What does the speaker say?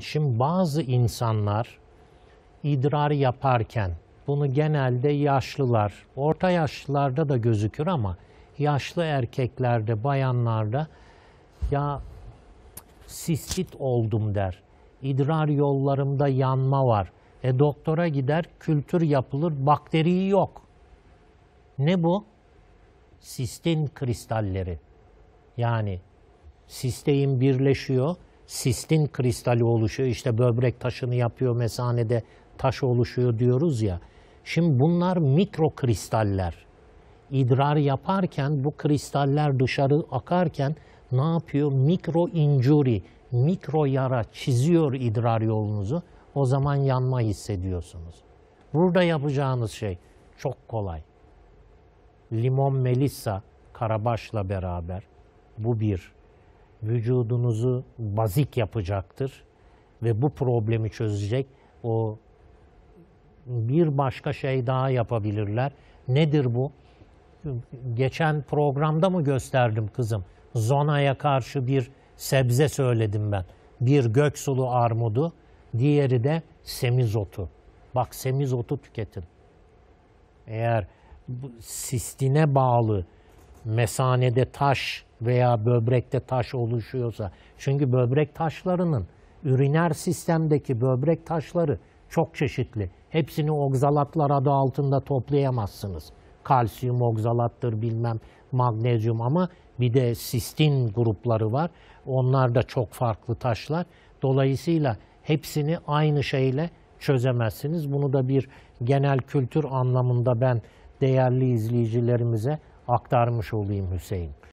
Şimdi bazı insanlar idrar yaparken bunu genelde yaşlılar, orta yaşlılarda da gözükür ama yaşlı erkeklerde, bayanlarda ya sistit oldum der. İdrar yollarımda yanma var. E doktora gider, kültür yapılır, bakteriyi yok. Ne bu? Sistin kristalleri. Yani sistein birleşiyor, sistin kristali oluşuyor. İşte böbrek taşını yapıyor, mesanede taş oluşuyor diyoruz ya. Şimdi bunlar mikro kristaller. İdrar yaparken bu kristaller dışarı akarken ne yapıyor? Mikro injury, mikro yara çiziyor idrar yolunuzu. O zaman yanma hissediyorsunuz. Burada yapacağınız şey çok kolay. Limon melissa karabaşla beraber bu bir vücudunuzu bazik yapacaktır ve bu problemi çözecek o bir başka şey daha yapabilirler. Nedir bu? Geçen programda mı gösterdim kızım? Zonaya karşı bir sebze söyledim ben. Bir gök armudu, diğeri de semizotu. Bak semizotu tüketin. Eğer sistine bağlı mesanede taş veya böbrekte taş oluşuyorsa. Çünkü böbrek taşlarının üriner sistemdeki böbrek taşları çok çeşitli. Hepsini oxalatlar adı altında toplayamazsınız. Kalsiyum oxalattır bilmem magnezyum ama bir de sistin grupları var. Onlar da çok farklı taşlar. Dolayısıyla hepsini aynı şeyle çözemezsiniz. Bunu da bir genel kültür anlamında ben değerli izleyicilerimize aktarmış olayım Hüseyin.